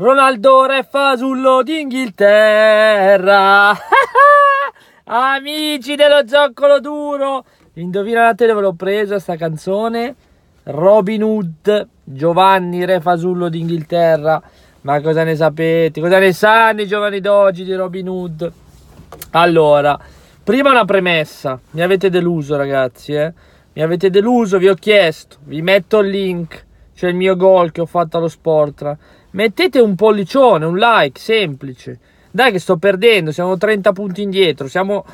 Ronaldo re fasullo d'Inghilterra. Amici dello zoccolo duro, indovinate dove l'ho presa sta canzone? Robin Hood, Giovanni re fasullo d'Inghilterra. Ma cosa ne sapete? Cosa ne sanno i giovani d'oggi di Robin Hood? Allora, prima una premessa. Mi avete deluso, ragazzi, eh? Mi avete deluso, vi ho chiesto, vi metto il link, c'è cioè il mio gol che ho fatto allo Sportra mettete un pollicione, un like, semplice. Dai che sto perdendo, siamo 30 punti indietro, siamo,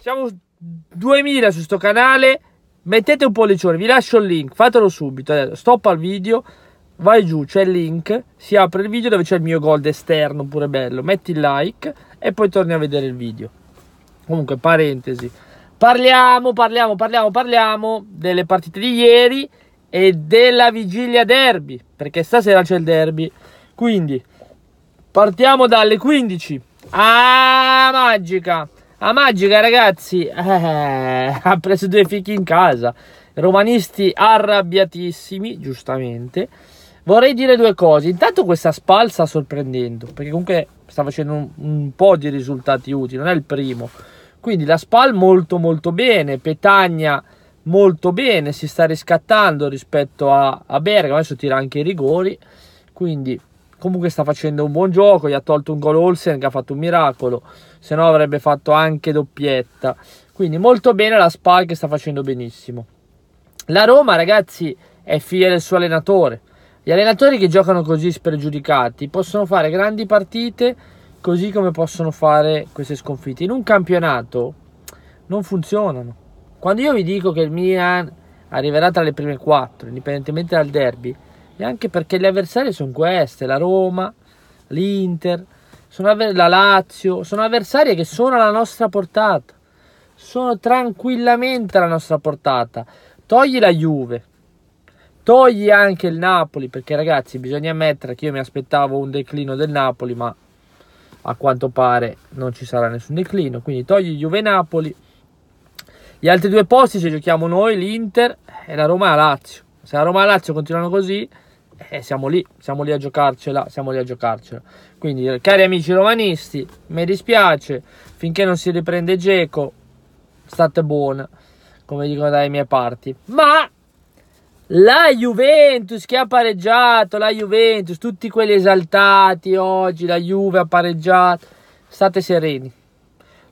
siamo 2000 su sto canale, mettete un pollicione, vi lascio il link, fatelo subito, stop al video, vai giù, c'è il link, si apre il video dove c'è il mio gold esterno, pure bello, metti il like e poi torni a vedere il video. Comunque, parentesi, parliamo, parliamo, parliamo, parliamo delle partite di ieri e della vigilia derby, perché stasera c'è il derby. Quindi partiamo dalle 15. Ah, magica! A magica, ragazzi, eh, eh, ha preso due fichi in casa. Romanisti arrabbiatissimi, giustamente. Vorrei dire due cose. Intanto questa spal sta sorprendendo, perché comunque sta facendo un, un po' di risultati utili, non è il primo. Quindi la spal molto molto bene, Petagna molto bene, si sta riscattando rispetto a, a Bergamo, adesso tira anche i rigori, quindi comunque sta facendo un buon gioco, gli ha tolto un gol Olsen che ha fatto un miracolo, se no avrebbe fatto anche doppietta, quindi molto bene la Spal che sta facendo benissimo. La Roma ragazzi è figlia del suo allenatore, gli allenatori che giocano così spregiudicati possono fare grandi partite così come possono fare queste sconfitte. In un campionato non funzionano quando io vi dico che il Milan arriverà tra le prime quattro, indipendentemente dal derby, è anche perché le avversarie sono queste, la Roma, l'Inter, avver- la Lazio, sono avversarie che sono alla nostra portata, sono tranquillamente alla nostra portata. Togli la Juve, togli anche il Napoli, perché ragazzi bisogna ammettere che io mi aspettavo un declino del Napoli, ma a quanto pare non ci sarà nessun declino, quindi togli Juve Napoli gli altri due posti ci giochiamo noi, l'Inter e la Roma e la Lazio. Se la Roma e la Lazio continuano così, eh, siamo lì, siamo lì a giocarcela, siamo lì a giocarcela. Quindi, cari amici romanisti, mi dispiace, finché non si riprende Geco, state buone, come dicono dalle mie parti. Ma la Juventus che ha pareggiato, la Juventus, tutti quelli esaltati oggi, la Juve ha pareggiato, state sereni.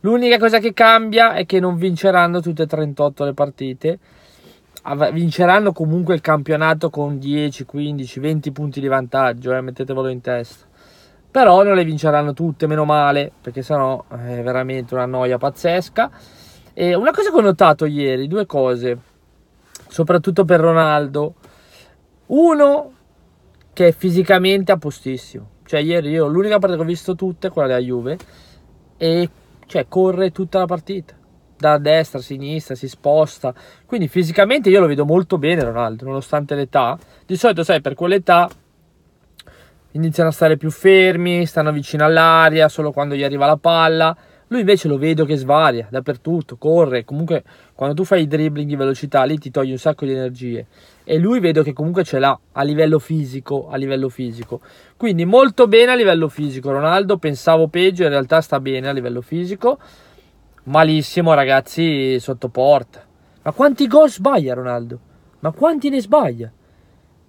L'unica cosa che cambia è che non vinceranno tutte e 38 le partite. Vinceranno comunque il campionato con 10, 15, 20 punti di vantaggio, eh, mettetevelo in testa. Però non le vinceranno tutte, meno male, perché sennò eh, è veramente una noia pazzesca. E una cosa che ho notato ieri, due cose, soprattutto per Ronaldo. Uno, che è fisicamente a postissimo. Cioè, ieri io l'unica partita che ho visto tutte è quella della Juve. E cioè corre tutta la partita, da destra a sinistra, si sposta. Quindi fisicamente io lo vedo molto bene Ronaldo, nonostante l'età. Di solito, sai, per quell'età iniziano a stare più fermi, stanno vicino all'aria solo quando gli arriva la palla. Lui invece lo vedo che svaria dappertutto, corre, comunque quando tu fai i dribbling di velocità lì ti togli un sacco di energie e lui vedo che comunque ce l'ha a livello fisico, a livello fisico. Quindi molto bene a livello fisico Ronaldo, pensavo peggio, in realtà sta bene a livello fisico. Malissimo ragazzi sotto porta. Ma quanti gol sbaglia Ronaldo? Ma quanti ne sbaglia?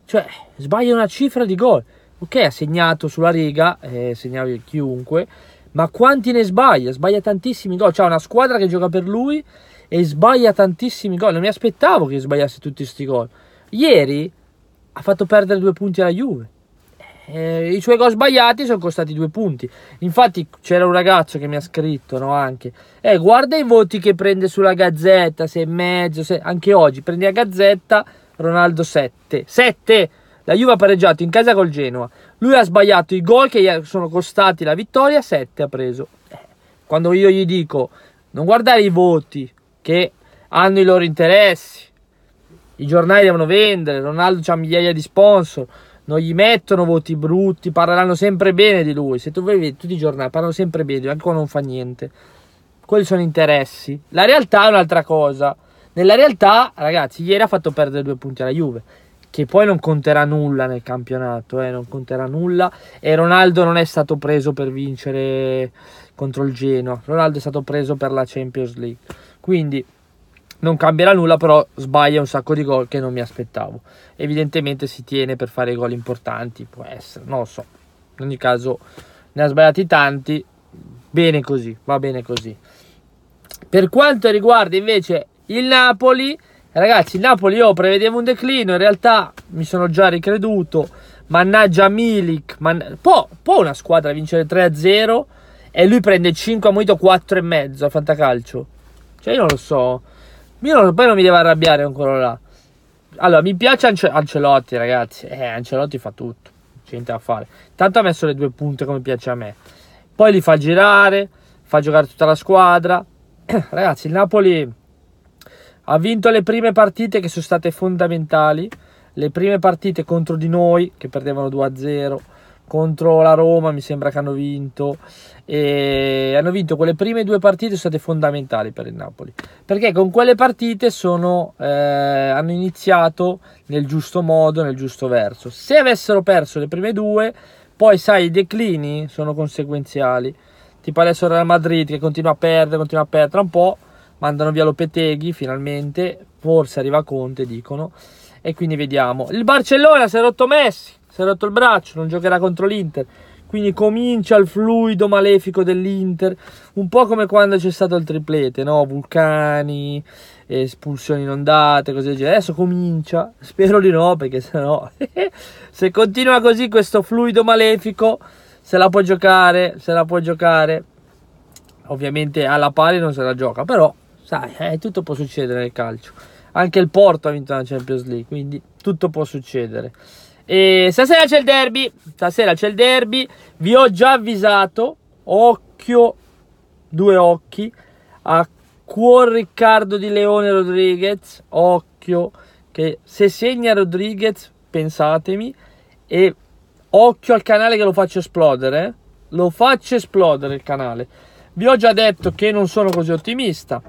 Cioè, sbaglia una cifra di gol. Ok, ha segnato sulla riga, eh, segnava chiunque ma quanti ne sbaglia? Sbaglia tantissimi gol. C'è una squadra che gioca per lui e sbaglia tantissimi gol. Non mi aspettavo che sbagliasse tutti questi gol. Ieri ha fatto perdere due punti alla Juve. Eh, I suoi gol sbagliati sono costati due punti. Infatti, c'era un ragazzo che mi ha scritto no, anche: eh, Guarda i voti che prende sulla Gazzetta, e 6,5, anche oggi prendi la Gazzetta, Ronaldo 7. 7! La Juve ha pareggiato in casa col Genoa. Lui ha sbagliato i gol che gli sono costati la vittoria, 7 ha preso. Eh, quando io gli dico non guardare i voti che hanno i loro interessi, i giornali devono vendere, Ronaldo ha migliaia di sponsor, non gli mettono voti brutti, parleranno sempre bene di lui. Se tu vedi tutti i giornali parlano sempre bene, anche quando non fa niente. Quelli sono interessi. La realtà è un'altra cosa. Nella realtà, ragazzi, ieri ha fatto perdere due punti alla Juve che poi non conterà nulla nel campionato, eh, non conterà nulla. E Ronaldo non è stato preso per vincere contro il Genoa, Ronaldo è stato preso per la Champions League. Quindi non cambierà nulla, però sbaglia un sacco di gol che non mi aspettavo. Evidentemente si tiene per fare gol importanti, può essere, non lo so. In ogni caso ne ha sbagliati tanti, bene così, va bene così. Per quanto riguarda invece il Napoli, Ragazzi, il Napoli io oh, prevedevo un declino, in realtà mi sono già ricreduto. Mannaggia Milik, man... può, può una squadra vincere 3-0 e lui prende 5 a Moito 4,5 al fantacalcio. Cioè io non lo so. Io non, poi non mi devo arrabbiare ancora là. Allora, mi piace Ance- Ancelotti, ragazzi. Eh, Ancelotti fa tutto. C'è niente da fare. Tanto ha messo le due punte come piace a me. Poi li fa girare, fa giocare tutta la squadra. ragazzi, il Napoli ha vinto le prime partite che sono state fondamentali, le prime partite contro di noi che perdevano 2-0, contro la Roma mi sembra che hanno vinto e hanno vinto quelle prime due partite sono state fondamentali per il Napoli perché con quelle partite sono, eh, hanno iniziato nel giusto modo, nel giusto verso. Se avessero perso le prime due, poi sai, i declini sono conseguenziali. Tipo adesso Real Madrid che continua a perdere, continua a perdere un po' mandano via Lopeteghi finalmente, forse arriva Conte, dicono, e quindi vediamo. Il Barcellona si è rotto Messi, si è rotto il braccio, non giocherà contro l'Inter. Quindi comincia il fluido malefico dell'Inter, un po' come quando c'è stato il triplete, no? Vulcani, espulsioni inondate, cose del genere. Adesso comincia, spero di no, perché se no, se continua così questo fluido malefico, se la può giocare, se la può giocare. Ovviamente alla pari non se la gioca, però sai, eh, tutto può succedere nel calcio. Anche il Porto ha vinto la Champions League, quindi tutto può succedere. E stasera c'è il derby, stasera c'è il derby, vi ho già avvisato, occhio, due occhi, a cuor Riccardo di Leone Rodriguez, occhio, che se segna Rodriguez, pensatemi, e occhio al canale che lo faccio esplodere, eh? lo faccio esplodere il canale. Vi ho già detto che non sono così ottimista,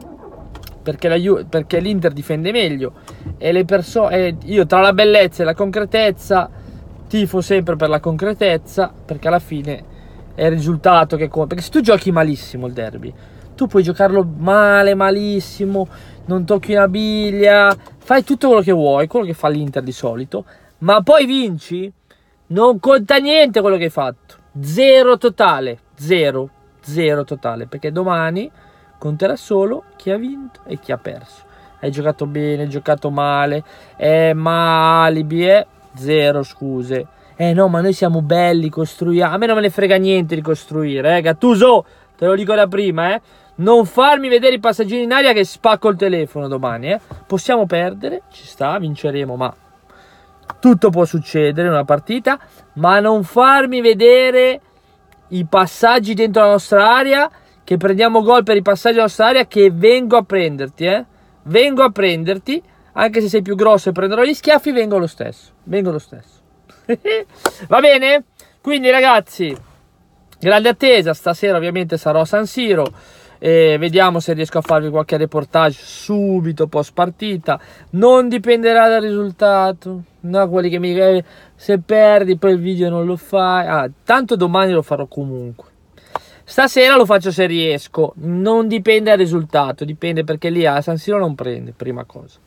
perché, la, perché l'Inter difende meglio e le persone io tra la bellezza e la concretezza tifo sempre per la concretezza perché alla fine è il risultato che conta perché se tu giochi malissimo il derby tu puoi giocarlo male malissimo non tocchi una biglia fai tutto quello che vuoi quello che fa l'Inter di solito ma poi vinci non conta niente quello che hai fatto zero totale zero zero totale perché domani Conterà solo chi ha vinto e chi ha perso. Hai giocato bene, hai giocato male. è ma alibi è zero scuse. Eh no, ma noi siamo belli, costruiamo. A me non me ne frega niente di costruire, eh, Gattuso. Te lo dico da prima, eh. Non farmi vedere i passaggini in aria che spacco il telefono domani, eh. Possiamo perdere, ci sta, vinceremo, ma tutto può succedere in una partita, ma non farmi vedere i passaggi dentro la nostra area che prendiamo gol per il passaggio alla Saria che vengo a prenderti, eh? Vengo a prenderti, anche se sei più grosso e prenderò gli schiaffi, vengo lo stesso. Vengo lo stesso. Va bene? Quindi ragazzi, grande attesa, stasera ovviamente sarò a San Siro. E vediamo se riesco a farvi qualche reportage subito post partita. Non dipenderà dal risultato. No, quelli che mi eh, se perdi poi il video non lo fai. Ah, tanto domani lo farò comunque Stasera lo faccio se riesco. Non dipende dal risultato, dipende perché lì a San Siro non prende, prima cosa.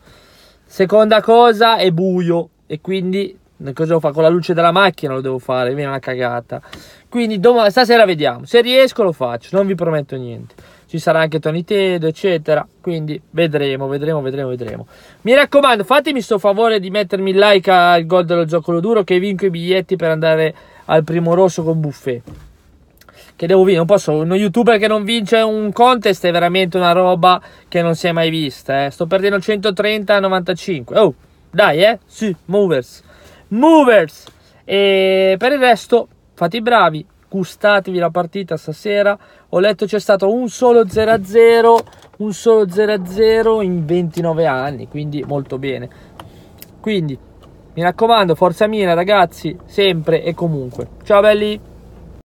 Seconda cosa è buio e quindi cosa devo fare? Con la luce della macchina lo devo fare, mi è una cagata. Quindi dom- stasera vediamo, se riesco lo faccio, non vi prometto niente. Ci sarà anche Tony Tedo, eccetera. Quindi vedremo, vedremo, vedremo, vedremo. Mi raccomando, fatemi sto favore di mettermi il like al gol dello gioco duro che vinco i biglietti per andare al primo rosso con buffet che devo vincere. Non posso, uno youtuber che non vince un contest è veramente una roba che non si è mai vista. Eh. Sto perdendo 130 a 95. Oh, dai, eh? Sì, movers. Movers. E per il resto, fate i bravi, gustatevi la partita stasera. Ho letto c'è stato un solo 0-0, un solo 0-0 in 29 anni, quindi molto bene. Quindi, mi raccomando, forza mia ragazzi, sempre e comunque. Ciao belli!